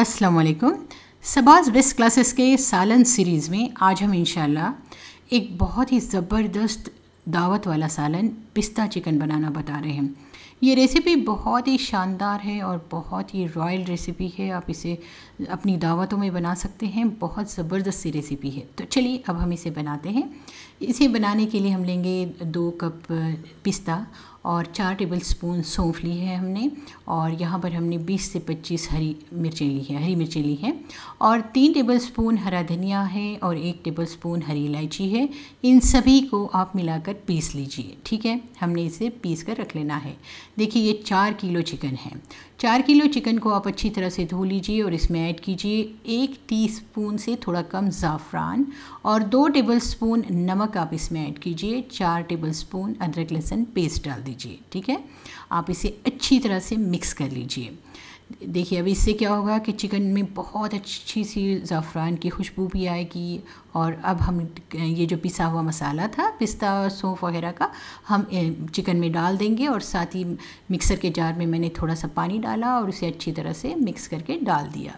अस्सलाम वालेकुम सबाज best classes के सालन सीरीज़ में आज हम इंशाल्लाह एक बहुत ही ज़बरदस्त दावत वाला सालन पिस्ता चिकन बनाना बता रहे हैं ये रेसिपी बहुत ही शानदार है और बहुत ही रॉयल रेसिपी है आप इसे अपनी दावतों में बना सकते हैं बहुत ज़बरदस्त सी रेसिपी है तो चलिए अब हम इसे बनाते हैं इसे बनाने के लिए हम लेंगे दो कप पिस्ता और चार टेबल स्पून सौंफ ली है हमने और यहाँ पर हमने 20 से 25 हरी मिर्चें ली है हरी मिर्चें ली हैं और तीन टेबल स्पून हरा धनिया है और एक टेबल स्पून हरी इलायची है इन सभी को आप मिलाकर पीस लीजिए ठीक है हमने इसे पीस कर रख लेना है देखिए ये चार किलो चिकन है चार किलो चिकन को आप अच्छी तरह से धो लीजिए और इसमें ऐड कीजिए एक टीस्पून से थोड़ा कम ज़ाफ़रान और दो टेबलस्पून नमक आप इसमें ऐड कीजिए चार टेबलस्पून अदरक लहसुन पेस्ट डाल दीजिए ठीक है आप इसे अच्छी तरह से मिक्स कर लीजिए देखिए अब इससे क्या होगा कि चिकन में बहुत अच्छी सी ज़फ़रान की खुशबू भी आएगी और अब हम ये जो पिसा हुआ मसाला था पिस्ता और सौंफ वगैरह का हम चिकन में डाल देंगे और साथ ही मिक्सर के जार में मैंने थोड़ा सा पानी डाला और उसे अच्छी तरह से मिक्स करके डाल दिया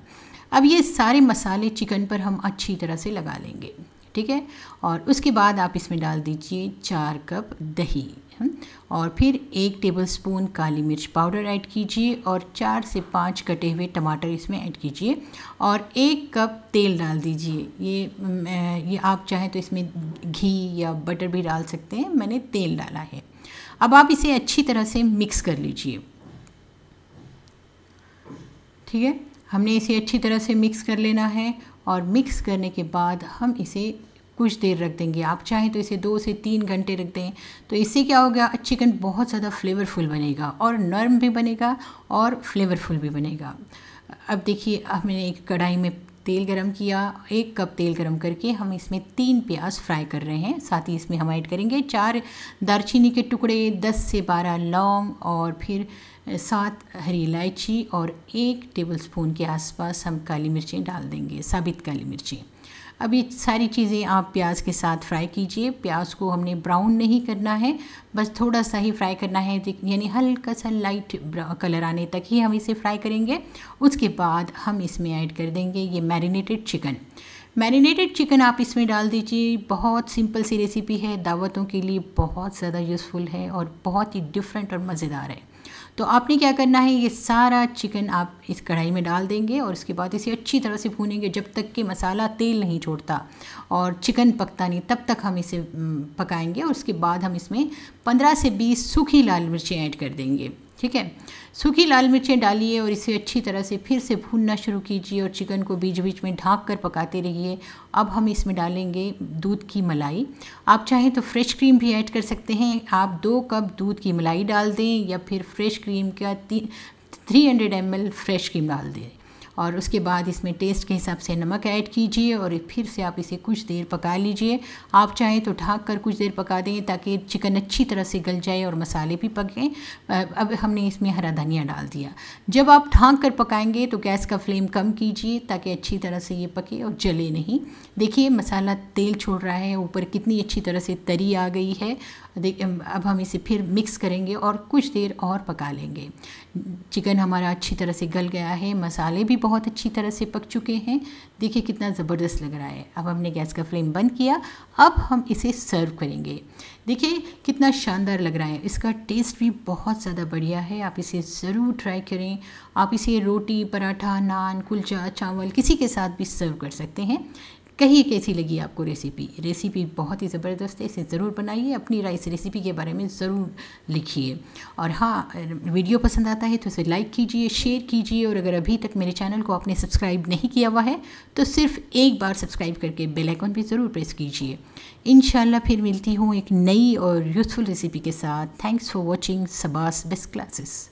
अब ये सारे मसाले चिकन पर हम अच्छी तरह से लगा लेंगे ठीक है और उसके बाद आप इसमें डाल दीजिए चार कप दही और फिर एक टेबल स्पून काली मिर्च पाउडर ऐड कीजिए और चार से पाँच कटे हुए टमाटर इसमें ऐड कीजिए और एक कप तेल डाल दीजिए ये ये आप चाहें तो इसमें घी या बटर भी डाल सकते हैं मैंने तेल डाला है अब आप इसे अच्छी तरह से मिक्स कर लीजिए ठीक है हमने इसे अच्छी तरह से मिक्स कर लेना है और मिक्स करने के बाद हम इसे कुछ देर रख देंगे आप चाहें तो इसे दो से तीन घंटे रख दें तो इससे क्या होगा चिकन बहुत ज़्यादा फ्लेवरफुल बनेगा और नरम भी बनेगा और फ्लेवरफुल भी बनेगा अब देखिए हमने एक कढ़ाई में तेल गरम किया एक कप तेल गरम करके हम इसमें तीन प्याज फ्राई कर रहे हैं साथ ही इसमें हम ऐड करेंगे चार दारचीनी के टुकड़े दस से बारह लौंग और फिर सात हरी इलायची और एक टेबलस्पून के आसपास हम काली मिर्चें डाल देंगे साबित काली मिर्चें अब ये सारी चीज़ें आप प्याज के साथ फ्राई कीजिए प्याज को हमने ब्राउन नहीं करना है बस थोड़ा सा ही फ्राई करना है यानी हल्का सा लाइट कलर आने तक ही हम इसे फ्राई करेंगे उसके बाद हम इसमें ऐड कर देंगे ये मैरिनेटेड चिकन मैरिनेटेड चिकन आप इसमें डाल दीजिए बहुत सिंपल सी रेसिपी है दावतों के लिए बहुत ज़्यादा यूज़फुल है और बहुत ही डिफरेंट और मज़ेदार है तो आपने क्या करना है ये सारा चिकन आप इस कढ़ाई में डाल देंगे और उसके बाद इसे अच्छी तरह से भूनेंगे जब तक कि मसाला तेल नहीं छोड़ता और चिकन पकता नहीं तब तक हम इसे पकाएंगे और उसके बाद हम इसमें 15 से 20 सूखी लाल मिर्चें ऐड कर देंगे ठीक है सूखी लाल मिर्चें डालिए और इसे अच्छी तरह से फिर से भूनना शुरू कीजिए और चिकन को बीच बीच में ढाक कर पकाते रहिए अब हम इसमें डालेंगे दूध की मलाई आप चाहें तो फ्रेश क्रीम भी ऐड कर सकते हैं आप दो कप दूध की मलाई डाल दें या फिर फ्रेश क्रीम का तीन three hundred M fresh cream डाल दें और उसके बाद इसमें टेस्ट के हिसाब से नमक ऐड कीजिए और फिर से आप इसे कुछ देर पका लीजिए आप चाहें तो ढाक कर कुछ देर पका दें ताकि चिकन अच्छी तरह से गल जाए और मसाले भी पकें अब हमने इसमें हरा धनिया डाल दिया जब आप ढाँक कर पकाएंगे तो गैस का फ्लेम कम कीजिए ताकि अच्छी तरह से ये पके और जले नहीं देखिए मसाला तेल छोड़ रहा है ऊपर कितनी अच्छी तरह से तरी आ गई है अब हम इसे फिर मिक्स करेंगे और कुछ देर और पका लेंगे चिकन हमारा अच्छी तरह से गल गया है मसाले भी बहुत अच्छी तरह से पक चुके हैं देखिए कितना ज़बरदस्त लग रहा है अब हमने गैस का फ्लेम बंद किया अब हम इसे सर्व करेंगे देखिए कितना शानदार लग रहा है इसका टेस्ट भी बहुत ज़्यादा बढ़िया है आप इसे ज़रूर ट्राई करें आप इसे रोटी पराठा नान कुलचा चावल किसी के साथ भी सर्व कर सकते हैं कहीं कैसी लगी आपको रेसिपी रेसिपी बहुत ही ज़बरदस्त है इसे ज़रूर बनाइए अपनी राइस रेसिपी के बारे में ज़रूर लिखिए और हाँ वीडियो पसंद आता है तो इसे लाइक कीजिए शेयर कीजिए और अगर अभी तक मेरे चैनल को आपने सब्सक्राइब नहीं किया हुआ है तो सिर्फ एक बार सब्सक्राइब करके बेल आइकन भी ज़रूर प्रेस कीजिए इन फिर मिलती हूँ एक नई और यूज़फुल रेसिपी के साथ थैंक्स फॉर वॉचिंग सबास बेस्ट क्लासेस